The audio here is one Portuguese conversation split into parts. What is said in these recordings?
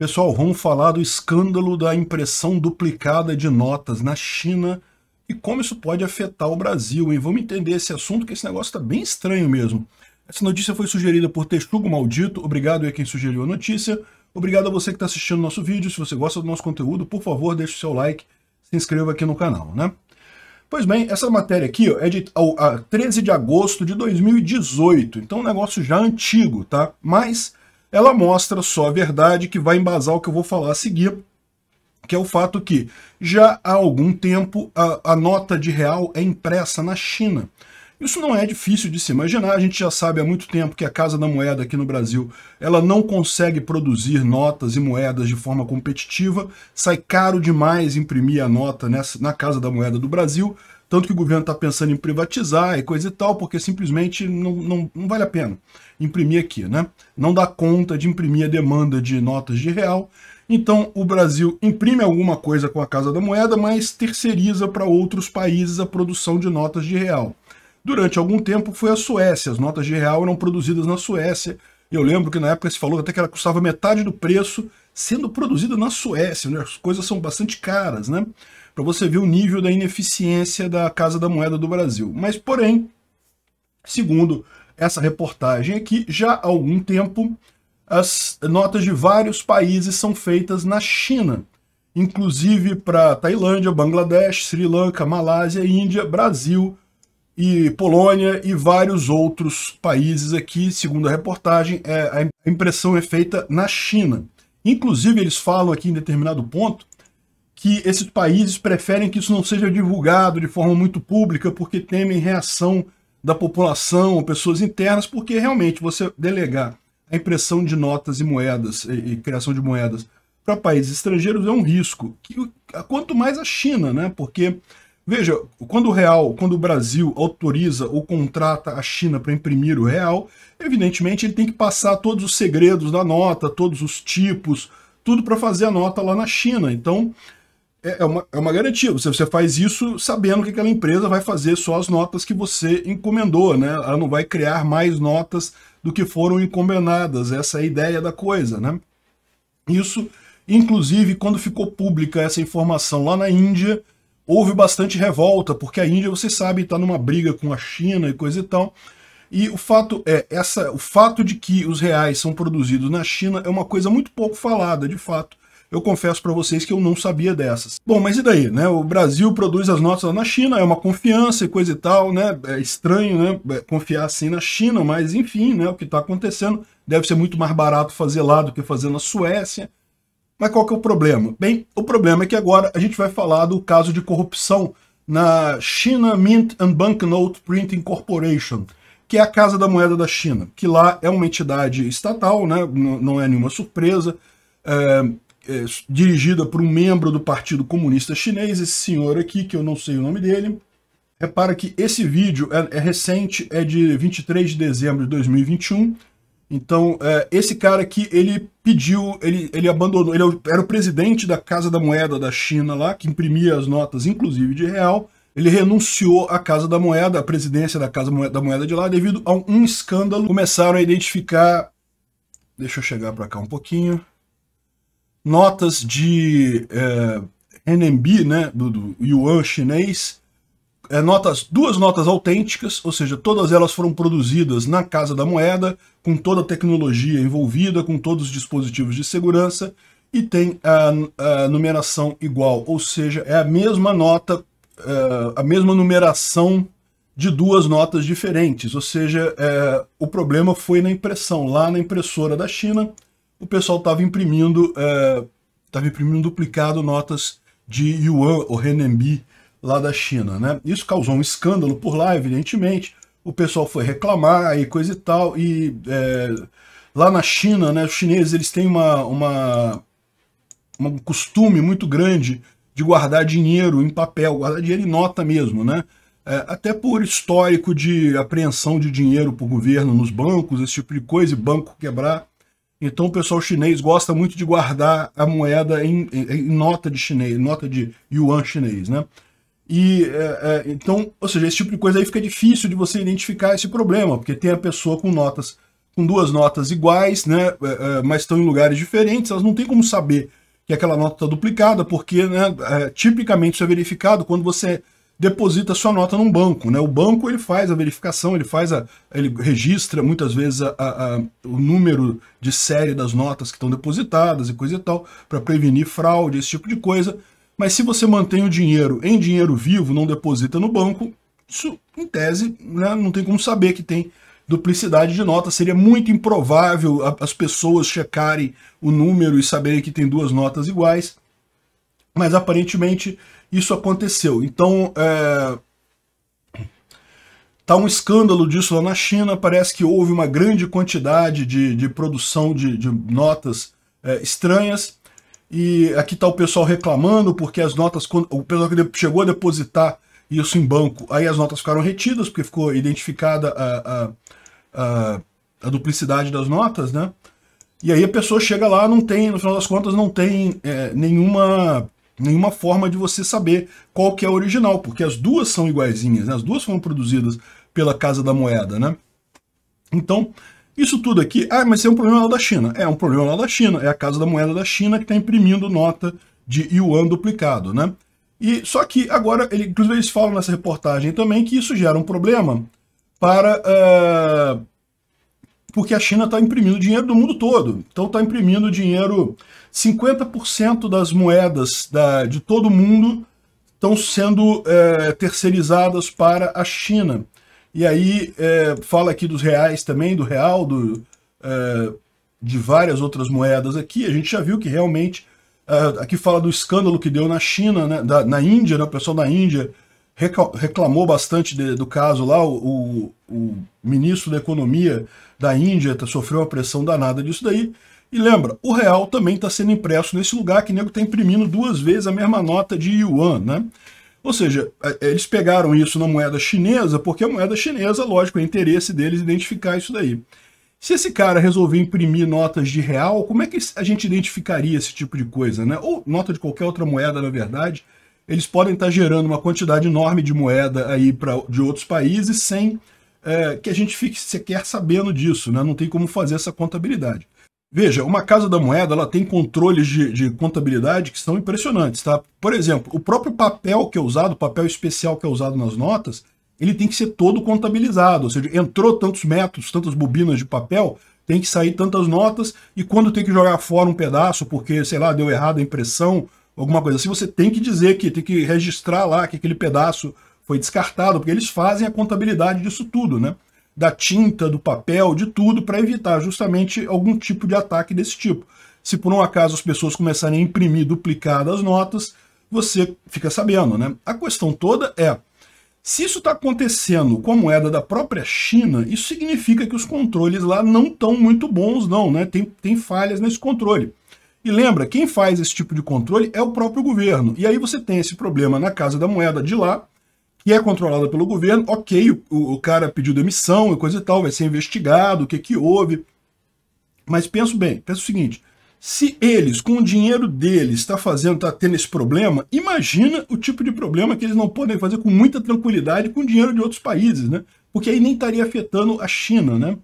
Pessoal, vamos falar do escândalo da impressão duplicada de notas na China e como isso pode afetar o Brasil, e Vamos entender esse assunto, que esse negócio está bem estranho mesmo. Essa notícia foi sugerida por Texugo Maldito, obrigado a quem sugeriu a notícia. Obrigado a você que está assistindo nosso vídeo, se você gosta do nosso conteúdo, por favor, deixe o seu like, se inscreva aqui no canal, né? Pois bem, essa matéria aqui ó, é de ó, 13 de agosto de 2018, então um negócio já antigo, tá? Mas ela mostra só a verdade que vai embasar o que eu vou falar a seguir, que é o fato que já há algum tempo a, a nota de real é impressa na China. Isso não é difícil de se imaginar, a gente já sabe há muito tempo que a Casa da Moeda aqui no Brasil ela não consegue produzir notas e moedas de forma competitiva, sai caro demais imprimir a nota nessa, na Casa da Moeda do Brasil, tanto que o governo está pensando em privatizar e coisa e tal, porque simplesmente não, não, não, vale a pena imprimir aqui, né? Não dá conta de imprimir a demanda de notas de real. Então o Brasil imprime alguma coisa com a Casa da Moeda, mas terceiriza para outros países a produção de notas de real. Durante algum tempo foi a Suécia, as notas de real eram produzidas na Suécia. Eu lembro que na época se falou até que ela custava metade do preço sendo produzida na Suécia, onde né? as coisas são bastante caras, né? Para você ver o nível da ineficiência da Casa da Moeda do Brasil. Mas, porém, segundo essa reportagem aqui, já há algum tempo as notas de vários países são feitas na China, inclusive para Tailândia, Bangladesh, Sri Lanka, Malásia, Índia, Brasil, e Polônia e vários outros países aqui, segundo a reportagem, é, a impressão é feita na China. Inclusive, eles falam aqui em determinado ponto que esses países preferem que isso não seja divulgado de forma muito pública porque temem reação da população ou pessoas internas, porque realmente você delegar a impressão de notas e moedas e, e criação de moedas para países estrangeiros é um risco. Que, quanto mais a China, né? Porque Veja, quando o real, quando o Brasil autoriza ou contrata a China para imprimir o real, evidentemente ele tem que passar todos os segredos da nota, todos os tipos, tudo para fazer a nota lá na China. Então, é, é uma, é uma garantia. Você, você faz isso sabendo que aquela empresa vai fazer só as notas que você encomendou, né? Ela não vai criar mais notas do que foram encomendadas. Essa é a ideia da coisa, né? Isso, inclusive, quando ficou pública essa informação lá na Índia, houve bastante revolta, porque a Índia, você sabe, está numa briga com a China e coisa e tal. E o fato é, essa, o fato de que os reais são produzidos na China é uma coisa muito pouco falada, de fato. Eu confesso para vocês que eu não sabia dessas. Bom, mas e daí, né? O Brasil produz as notas na China, é uma confiança e coisa e tal, né? É estranho, né? É, confiar assim na China, mas enfim, né? O que está acontecendo deve ser muito mais barato fazer lá do que fazer na Suécia. Mas qual que é o problema? Bem, o problema é que agora a gente vai falar do caso de corrupção na China Mint and Banknote Printing Corporation, que é a Casa da Moeda da China, que lá é uma entidade estatal, né? não é nenhuma surpresa, é, é, dirigida por um membro do Partido Comunista Chinês, esse senhor aqui, que eu não sei o nome dele. Repara que esse vídeo é, é recente, é de 23 de dezembro de 2021, então, é, esse cara aqui, ele pediu, ele, ele abandonou, ele era o presidente da Casa da Moeda da China lá, que imprimia as notas, inclusive de real. Ele renunciou à Casa da Moeda, à presidência da Casa da Moeda de lá, devido a um escândalo. Começaram a identificar, deixa eu chegar para cá um pouquinho, notas de é, renminbi, né, do, do yuan chinês, é, notas, duas notas autênticas, ou seja, todas elas foram produzidas na Casa da Moeda, com toda a tecnologia envolvida, com todos os dispositivos de segurança, e tem a, a numeração igual, ou seja, é a mesma nota, é, a mesma numeração de duas notas diferentes, ou seja, é, o problema foi na impressão. Lá na impressora da China, o pessoal estava imprimindo, é, imprimindo duplicado notas de yuan ou renminbi, lá da China, né? Isso causou um escândalo por lá, evidentemente. O pessoal foi reclamar aí coisa e tal. E é, lá na China, né? Os chineses eles têm uma, uma um costume muito grande de guardar dinheiro em papel, guardar dinheiro em nota mesmo, né? É, até por histórico de apreensão de dinheiro por governo nos bancos, esse tipo de coisa, e banco quebrar. Então o pessoal chinês gosta muito de guardar a moeda em, em, em nota de chinês, nota de yuan chinês, né? E é, é, então, ou seja, esse tipo de coisa aí fica difícil de você identificar esse problema, porque tem a pessoa com notas, com duas notas iguais, né, é, é mas estão em lugares diferentes, elas não tem como saber que aquela nota está duplicada, porque né, é, tipicamente isso é verificado quando você deposita sua nota num banco. Né? O banco ele faz a verificação, ele faz a, ele registra muitas vezes a, a, o número de série das notas que estão depositadas e coisa e tal, para prevenir fraude, esse tipo de coisa. Mas se você mantém o dinheiro em dinheiro vivo, não deposita no banco, isso, em tese, né, não tem como saber que tem duplicidade de notas, Seria muito improvável as pessoas checarem o número e saberem que tem duas notas iguais. Mas aparentemente isso aconteceu. Então, é... Tá um escândalo disso lá na China, parece que houve uma grande quantidade de, de produção de, de notas é, estranhas, e aqui está o pessoal reclamando porque as notas, o pessoal chegou a depositar isso em banco, aí as notas ficaram retidas porque ficou identificada a, a, a, a duplicidade das notas, né? E aí a pessoa chega lá, não tem, no final das contas, não tem é, nenhuma, nenhuma forma de você saber qual que é a original, porque as duas são iguaizinhas, né? as duas foram produzidas pela Casa da Moeda, né? Então, isso tudo aqui, ah, mas é um problema lá da China. É um problema lá da China, é a Casa da Moeda da China que está imprimindo nota de yuan duplicado, né? E só que agora, ele, inclusive eles falam nessa reportagem também que isso gera um problema para... Uh, porque a China está imprimindo dinheiro do mundo todo. Então está imprimindo dinheiro, 50% das moedas da, de todo mundo estão sendo é, terceirizadas para a China. E aí é, fala aqui dos reais também, do real, do, é, de várias outras moedas aqui. A gente já viu que realmente. É, aqui fala do escândalo que deu na China, né, da, na Índia, né, o pessoal da Índia reclamou bastante de, do caso lá. O, o, ministro da Economia da Índia tá, sofreu uma pressão danada disso daí. E lembra, o real também está sendo impresso nesse lugar que o nego está imprimindo duas vezes a mesma nota de yuan, né? Ou seja, é, é, eles pegaram isso na moeda chinesa, porque a moeda chinesa, lógico, é interesse deles identificar isso daí. Se esse cara resolver imprimir notas de real, como é que a gente identificaria esse tipo de coisa, né? Ou nota de qualquer outra moeda, na verdade, eles podem estar gerando uma quantidade enorme de moeda aí pra, de outros países sem é, que a gente fique sequer sabendo disso, né? Não tem como fazer essa contabilidade. Veja, uma casa da moeda ela tem controles de, de, contabilidade que são impressionantes, tá? Por exemplo, o próprio papel que é usado, o papel especial que é usado nas notas, ele tem que ser todo contabilizado, ou seja, entrou tantos metros, tantas bobinas de papel, tem que sair tantas notas, e quando tem que jogar fora um pedaço, porque, sei lá, deu errado a impressão, alguma coisa assim, você tem que dizer que, tem que registrar lá que aquele pedaço foi descartado, porque eles fazem a contabilidade disso tudo, né? da tinta, do papel, de tudo, para evitar justamente algum tipo de ataque desse tipo. Se por um acaso as pessoas começarem a imprimir duplicadas notas, você fica sabendo, né? A questão toda é, se isso está acontecendo com a moeda da própria China, isso significa que os controles lá não estão muito bons não, né? Tem, tem falhas nesse controle. E lembra, quem faz esse tipo de controle é o próprio governo. E aí você tem esse problema na Casa da Moeda de lá, que é controlada pelo governo, ok, o, o, cara pediu demissão e coisa e tal, vai ser investigado, o que que houve. Mas penso bem, penso o seguinte, se eles, com o dinheiro deles, está fazendo, está tendo esse problema, imagina o tipo de problema que eles não podem fazer com muita tranquilidade com o dinheiro de outros países, né? Porque aí nem estaria afetando a China, né?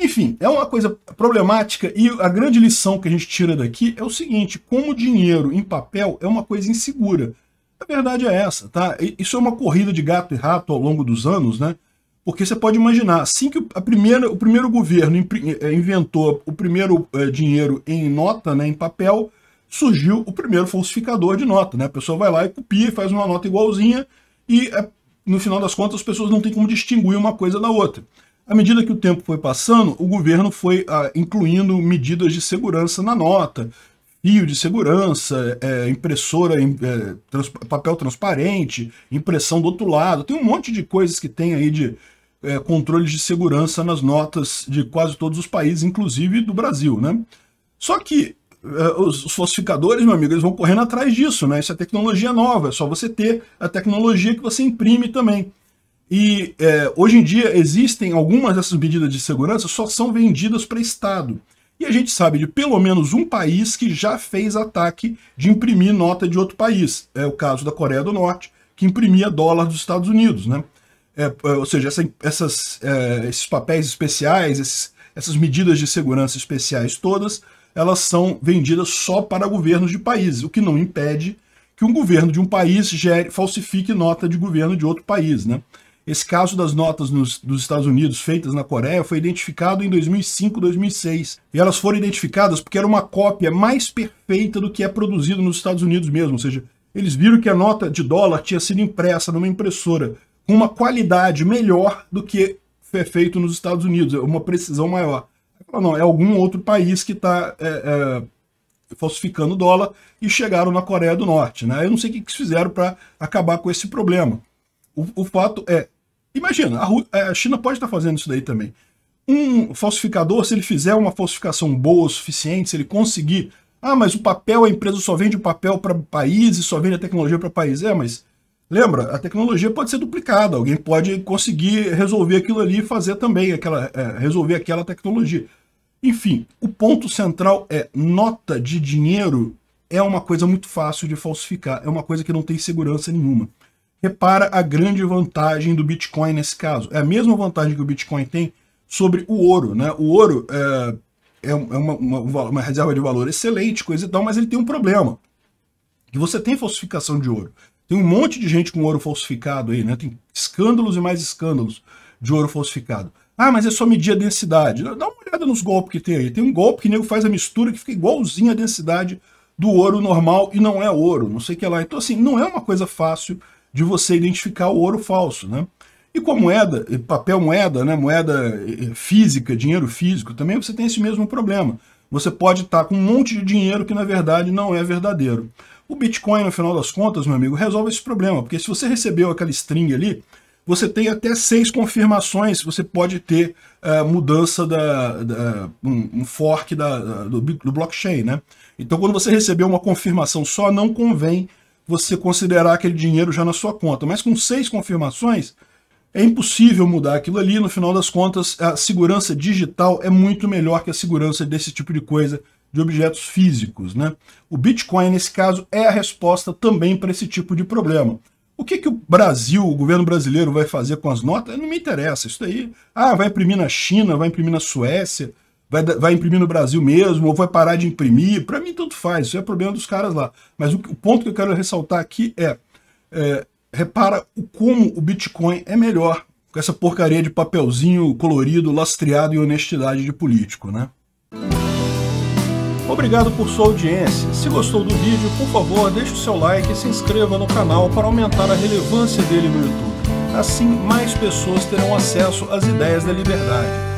Enfim, é uma coisa problemática e a grande lição que a gente tira daqui é o seguinte, como o dinheiro em papel é uma coisa insegura, a verdade é essa, tá? Isso é uma corrida de gato e rato ao longo dos anos, né? Porque você pode imaginar, assim que a primeira, o primeiro governo eh, inventou o primeiro eh, dinheiro em nota, né, em papel, surgiu o primeiro falsificador de nota, né? A pessoa vai lá e copia, faz uma nota igualzinha e, eh, no final das contas, as pessoas não têm como distinguir uma coisa da outra. À medida que o tempo foi passando, o governo foi ah, incluindo medidas de segurança na nota, fio de segurança, é, é impressora, é, é, trans, papel transparente, impressão do outro lado. Tem um monte de coisas que tem aí de é, controles de segurança nas notas de quase todos os países, inclusive do Brasil, né? Só que é, os, os falsificadores, meu amigo, eles vão correndo atrás disso, né? Isso é tecnologia nova, é só você ter a tecnologia que você imprime também. E hoje em dia existem algumas dessas medidas de segurança só são vendidas para Estado. E a gente sabe de pelo menos um país que já fez ataque de imprimir nota de outro país. É o caso da Coreia do Norte, que imprimia dólar dos Estados Unidos. Né? É, é ou seja, essa, essas, é, esses papéis especiais, esses, essas medidas de segurança especiais todas, elas são vendidas só para governos de países, o que não impede que um governo de um país gere, falsifique nota de governo de outro país. Né? Esse caso das notas nos, dos Estados Unidos feitas na Coreia foi identificado em 2005, 2006. E elas foram identificadas porque era uma cópia mais perfeita do que é produzido nos Estados Unidos mesmo. Ou seja, eles viram que a nota de dólar tinha sido impressa numa impressora com uma qualidade melhor do que é feito nos Estados Unidos, é uma precisão maior. Falaram, não, é algum outro país que está é, é, falsificando dólar e chegaram na Coreia do Norte. Né? Eu não sei o que, que fizeram para acabar com esse problema. o fato é, Imagina, é, a, China pode estar fazendo isso daí também. Um falsificador, se ele fizer uma falsificação boa o suficiente, se ele conseguir. Ah, mas o papel, a empresa só vende o papel para países, só vende a tecnologia para países. É, mas lembra, a tecnologia pode ser duplicada. Alguém pode conseguir resolver aquilo ali e fazer também, aquela, é, resolver aquela tecnologia. Enfim, o ponto central é nota de dinheiro é uma coisa muito fácil de falsificar, é uma coisa que não tem segurança nenhuma. Repara a grande vantagem do Bitcoin nesse caso. É a mesma vantagem que o Bitcoin tem sobre o ouro. Né? O ouro é, é, é uma, uma, uma reserva de valor excelente, coisa e tal, mas ele tem um problema. Que você tem falsificação de ouro. Tem um monte de gente com ouro falsificado aí, né? Tem escândalos e mais escândalos de ouro falsificado. Ah, mas é só medir a densidade. Dá uma olhada nos golpes que tem aí. Tem um golpe que o nego faz a mistura que fica igualzinho à densidade do ouro normal e não é ouro, não sei o que lá. Então, assim, não é uma coisa fácil de você identificar o ouro falso, né? E com a moeda, papel moeda, né, moeda física, dinheiro físico, também você tem esse mesmo problema. Você pode estar com um monte de dinheiro que na verdade não é verdadeiro. O Bitcoin, no final das contas, meu amigo, resolve esse problema, porque se você recebeu aquela string ali, você tem até seis confirmações, você pode ter uh, mudança da, da um, um, fork da, da do, do blockchain, né? Então, quando você recebeu uma confirmação só, não convém você considerar aquele dinheiro já na sua conta. Mas com seis confirmações, é impossível mudar aquilo ali. No final das contas, a segurança digital é muito melhor que a segurança desse tipo de coisa, de objetos físicos. Né? O Bitcoin, nesse caso, é a resposta também para esse tipo de problema. O que, que o Brasil, o governo brasileiro, vai fazer com as notas? Não me interessa. Isso daí, ah, vai imprimir na China, vai imprimir na Suécia vai, vai imprimir no Brasil mesmo, ou vai parar de imprimir, para mim tanto faz, isso é problema dos caras lá. Mas o, o ponto que eu quero ressaltar aqui é, é repara o, como o Bitcoin é melhor com essa porcaria de papelzinho colorido, lastreado e honestidade de político, né? Obrigado por sua audiência. Se gostou do vídeo, por favor, deixe o seu like e se inscreva no canal para aumentar a relevância dele no YouTube. Assim, mais pessoas terão acesso às ideias da liberdade